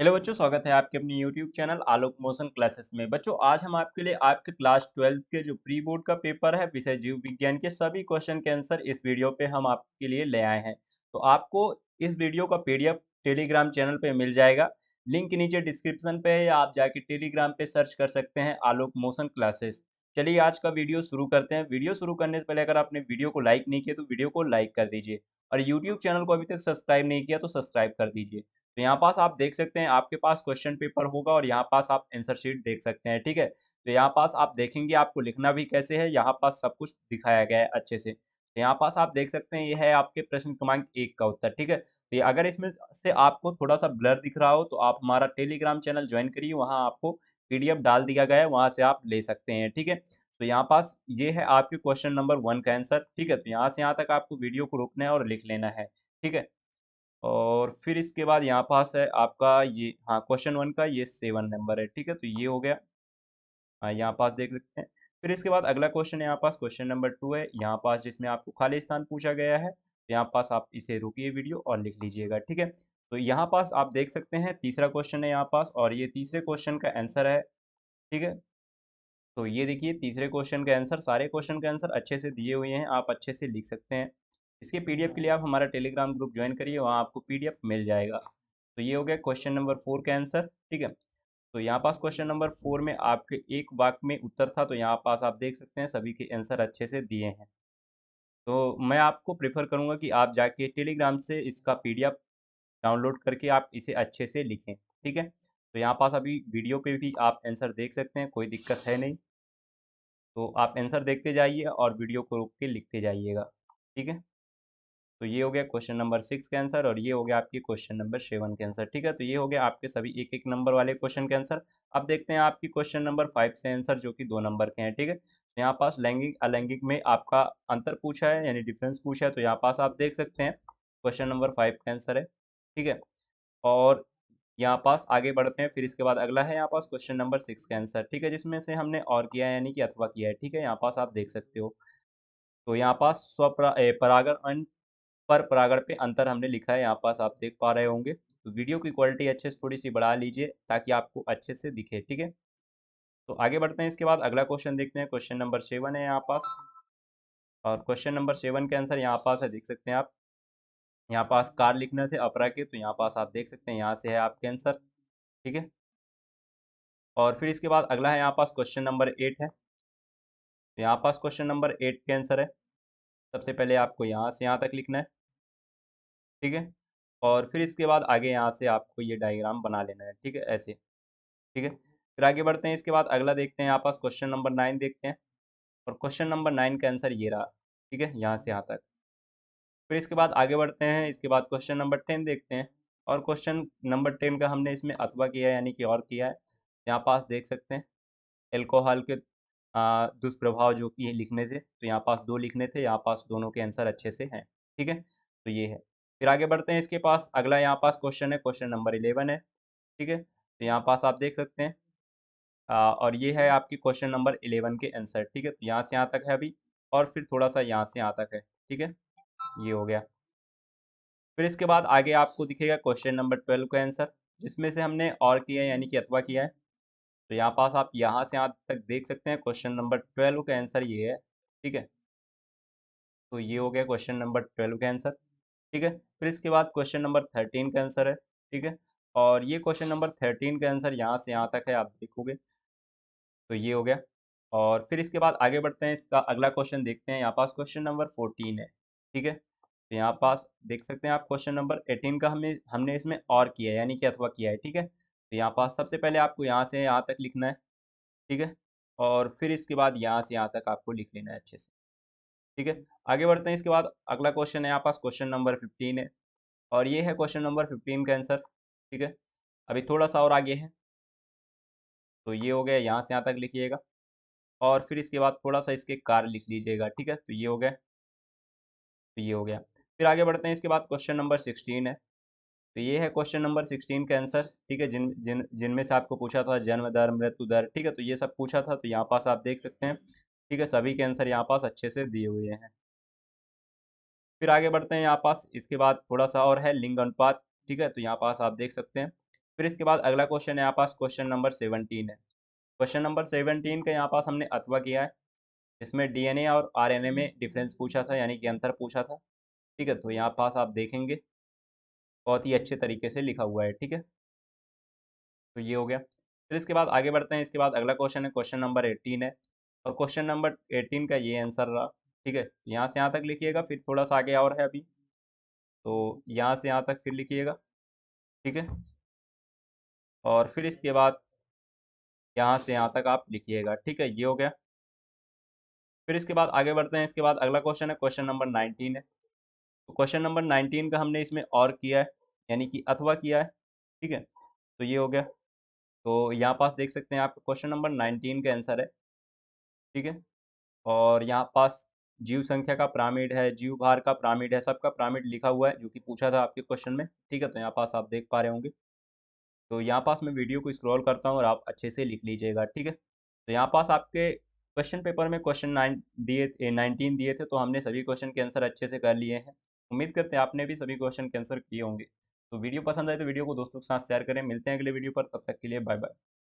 hello बच्चों स्वागत है आपके अपने YouTube channel Alok motion classes में बच्चों आज हम आपके लिए आपके क्लास ट्वेल्थ के जो प्री बोर्ड का पेपर है विषय जीव विज्ञान के सभी क्वेश्चन के आंसर इस वीडियो पे हम आपके लिए ले आए हैं तो आपको इस वीडियो का पीडीएफ टेलीग्राम चैनल पे मिल जाएगा लिंक नीचे डिस्क्रिप्शन पे है या आप जाके टेलीग्राम पे सर्च कर सकते हैं आलोक मोशन क्लासेस चलिए आज का वीडियो शुरू करते हैं वीडियो शुरू करने से पहले अगर आपने वीडियो को लाइक नहीं किया तो वीडियो को लाइक कर दीजिए और यूट्यूब चैनल को अभी तक सब्सक्राइब नहीं किया तो सब्सक्राइब कर दीजिए तो यहाँ पास आप देख सकते हैं आपके पास क्वेश्चन पेपर होगा और यहाँ पास आप आंसर शीट देख सकते हैं ठीक है तो यहाँ पास आप देखेंगे आपको लिखना भी कैसे है यहाँ पास सब कुछ दिखाया गया है अच्छे से तो यहाँ पास आप देख सकते हैं ये है आपके प्रश्न क्रमांक एक का उत्तर ठीक है तो अगर इसमें से आपको थोड़ा सा ब्लर दिख रहा हो तो आप हमारा टेलीग्राम चैनल ज्वाइन करिए वहाँ आपको पी डाल दिया गया है वहाँ से आप ले सकते हैं ठीक है तो यहाँ पास ये है आपके क्वेश्चन नंबर वन का आंसर ठीक है तो यहाँ से यहाँ तक आपको वीडियो को रोकना है और लिख लेना है ठीक है और फिर इसके बाद यहाँ पास है आपका ये हाँ क्वेश्चन वन का ये सेवन नंबर है ठीक है तो ये हो गया हाँ यहाँ पास देख सकते हैं फिर इसके बाद अगला क्वेश्चन है यहाँ पास क्वेश्चन नंबर टू है यहाँ पास जिसमें आपको खाली स्थान पूछा गया है तो यहाँ पास आप इसे रोकिए वीडियो और लिख लीजिएगा ठीक है तो यहाँ पास आप देख सकते हैं तीसरा क्वेश्चन है यहाँ पास और ये तीसरे क्वेश्चन का आंसर है ठीक है तो ये देखिए तीसरे क्वेश्चन का आंसर सारे क्वेश्चन का आंसर अच्छे से दिए हुए हैं आप अच्छे से लिख सकते हैं इसके पीडीएफ के लिए आप हमारा टेलीग्राम ग्रुप ज्वाइन करिए वहाँ आपको पीडीएफ मिल जाएगा तो ये हो गया क्वेश्चन नंबर फोर का आंसर ठीक है तो यहाँ पास क्वेश्चन नंबर फोर में आपके एक वाक्य में उत्तर था तो यहाँ पास आप देख सकते हैं सभी के आंसर अच्छे से दिए हैं तो मैं आपको प्रेफर करूँगा कि आप जाके टेलीग्राम से इसका पीडीएफ डाउनलोड करके आप इसे अच्छे से लिखें ठीक है तो यहाँ पास अभी वीडियो पे भी आप आंसर देख सकते हैं कोई दिक्कत है नहीं तो आप आंसर देखते जाइए और वीडियो को रोक के लिखते जाइएगा ठीक है तो ये हो गया क्वेश्चन नंबर सिक्स के आंसर और ये हो गया आपके क्वेश्चन नंबर सेवन के आंसर ठीक है तो ये हो गया आपके सभी एक एक नंबर वाले क्वेश्चन के आंसर अब देखते हैं आपकी क्वेश्चन नंबर फाइव से आंसर जो कि दो नंबर के हैं ठीक है तो यहाँ पास लैंगिक अलैंगिक में आपका अंतर पूछा है यानी डिफरेंस पूछा है तो यहाँ पास आप देख सकते हैं क्वेश्चन नंबर फाइव का आंसर है ठीक है और यहाँ पास आगे बढ़ते हैं फिर इसके बाद अगला है यहाँ पास क्वेश्चन नंबर सिक्स का आंसर ठीक है जिसमें से हमने और किया यानी कि अथवा किया है ठीक है यहाँ पास आप देख सकते हो तो यहाँ पास परागर परागण पर परागण पे अंतर हमने लिखा है यहाँ पास आप देख पा रहे होंगे तो वीडियो की क्वालिटी अच्छे से थोड़ी सी बढ़ा लीजिए ताकि आपको अच्छे से दिखे ठीक है तो आगे बढ़ते हैं इसके बाद अगला क्वेश्चन देखते हैं क्वेश्चन नंबर सेवन है यहाँ पास और क्वेश्चन नंबर सेवन के आंसर यहाँ पास है देख सकते हैं आप यहाँ पास कार लिखना थे अपरा के तो यहाँ पास आप देख सकते हैं यहाँ से है आपके आंसर ठीक है और फिर इसके बाद अगला है यहाँ पास क्वेश्चन नंबर एट है तो यहाँ पास क्वेश्चन नंबर एट के आंसर है सबसे पहले आपको यहाँ से यहाँ तक लिखना है ठीक है और फिर इसके बाद आगे यहाँ से आपको ये डायग्राम बना लेना है ठीक है ऐसे ठीक है फिर आगे बढ़ते हैं इसके बाद अगला देखते हैं यहाँ पास क्वेश्चन नंबर नाइन देखते हैं और क्वेश्चन नंबर नाइन का आंसर ये रहा ठीक है यहाँ से यहाँ तक फिर इसके बाद आगे बढ़ते हैं इसके बाद क्वेश्चन नंबर टेन देखते हैं और क्वेश्चन नंबर टेन का हमने इसमें अथवा किया है यानी कि और किया है यहाँ पास देख सकते हैं एल्कोहल के दुष्प्रभाव जो कि लिखने थे तो यहाँ पास दो लिखने थे यहाँ पास दोनों के आंसर अच्छे से हैं ठीक है तो ये है फिर आगे बढ़ते हैं इसके पास अगला यहाँ पास क्वेश्चन है क्वेश्चन नंबर इलेवन है ठीक है तो यहाँ पास आप देख सकते हैं आ, और ये है आपकी क्वेश्चन नंबर इलेवन के आंसर ठीक है तो यहाँ से यहाँ तक है अभी और फिर थोड़ा सा यहाँ से यहाँ तक है ठीक है ये हो गया फिर इसके बाद आगे आपको दिखेगा क्वेश्चन नंबर ट्वेल्व का आंसर जिसमें से हमने और किया है यानी कि अथवा किया है तो यहाँ पास आप यहाँ से यहाँ तक देख सकते हैं क्वेश्चन नंबर ट्वेल्व का आंसर ये है ठीक है तो ये हो गया क्वेश्चन नंबर ट्वेल्व का आंसर ठीक है फिर इसके बाद क्वेश्चन नंबर थर्टीन का आंसर है ठीक है और ये क्वेश्चन नंबर थर्टीन का आंसर यहाँ से यहाँ तक है आप देखोगे तो ये हो गया और फिर इसके बाद आगे बढ़ते हैं इसका अगला क्वेश्चन देखते हैं यहाँ पास क्वेश्चन नंबर फोर्टीन है ठीक है तो यहाँ पास देख सकते हैं आप क्वेश्चन नंबर एटीन का हमें हमने इसमें और किया है यानी कि अथवा किया है ठीक है तो यहाँ पास सबसे पहले आपको यहाँ से यहाँ तक लिखना है ठीक है और फिर इसके बाद यहाँ से यहाँ तक आपको लिख लेना है अच्छे से ठीक है आगे बढ़ते हैं इसके बाद अगला क्वेश्चन है आप पास क्वेश्चन नंबर फिफ्टीन है और ये है क्वेश्चन नंबर फिफ्टीन का आंसर ठीक है अभी थोड़ा सा और आगे है तो ये हो गया यहाँ से यहाँ तक लिखिएगा और फिर इसके बाद थोड़ा सा इसके कार लिख लीजिएगा ठीक है तो ये हो गया तो ये हो गया फिर आगे बढ़ते हैं इसके बाद क्वेश्चन नंबर सिक्सटीन है तो ये है क्वेश्चन नंबर सिक्सटीन का आंसर ठीक है जिन जिन जिनमें से आपको पूछा था जन्म दर मृत्यु दर ठीक है तो ये सब पूछा था तो यहाँ पास आप देख सकते हैं ठीक है सभी के आंसर यहाँ पास अच्छे से दिए हुए हैं फिर आगे बढ़ते हैं यहाँ पास इसके बाद थोड़ा सा और है लिंग अनुपात ठीक है तो यहाँ पास आप देख सकते हैं फिर इसके बाद अगला क्वेश्चन है यहाँ पास क्वेश्चन नंबर सेवनटीन है क्वेश्चन नंबर सेवनटीन का यहाँ पास हमने अथवा किया है इसमें डीएनए और आरएनए में डिफरेंस पूछा था यानी कि अंतर पूछा था ठीक है तो यहाँ पास आप देखेंगे बहुत ही अच्छे तरीके से लिखा हुआ है ठीक है तो ये हो गया फिर इसके बाद आगे बढ़ते हैं इसके बाद अगला क्वेश्चन है क्वेश्चन नंबर एट्टीन है और क्वेश्चन नंबर एटीन का ये आंसर रहा ठीक है तो यहाँ से यहाँ तक लिखिएगा फिर थोड़ा सा आगे और है अभी तो यहाँ से यहाँ तक फिर लिखिएगा ठीक है और फिर इसके बाद यहाँ से यहाँ तक आप लिखिएगा ठीक है ये हो गया फिर इसके बाद आगे बढ़ते हैं इसके बाद अगला क्वेश्चन है क्वेश्चन नंबर नाइनटीन है तो क्वेश्चन नंबर नाइनटीन का हमने इसमें और किया है यानी कि अथवा किया है ठीक है तो ये हो गया तो यहाँ पास देख सकते हैं आप क्वेश्चन नंबर नाइनटीन का आंसर है ठीक है और यहाँ पास जीव संख्या का प्रामिड है जीव भार का प्रामिड है सबका प्रामिड लिखा हुआ है जो कि पूछा था आपके क्वेश्चन में ठीक है तो यहाँ पास आप देख पा रहे होंगे तो यहाँ पास मैं वीडियो को स्क्रॉल करता हूँ और आप अच्छे से लिख लीजिएगा ठीक है तो यहाँ पास आपके क्वेश्चन पेपर में क्वेश्चन नाइन दिए नाइनटीन दिए थे तो हमने सभी क्वेश्चन के आंसर अच्छे से कर लिए हैं उम्मीद करते हैं आपने भी सभी क्वेश्चन के आंसर किए होंगे तो वीडियो पसंद आए तो वीडियो को दोस्तों के साथ शेयर करें मिलते हैं अगले वीडियो पर तब तक के लिए बाय बाय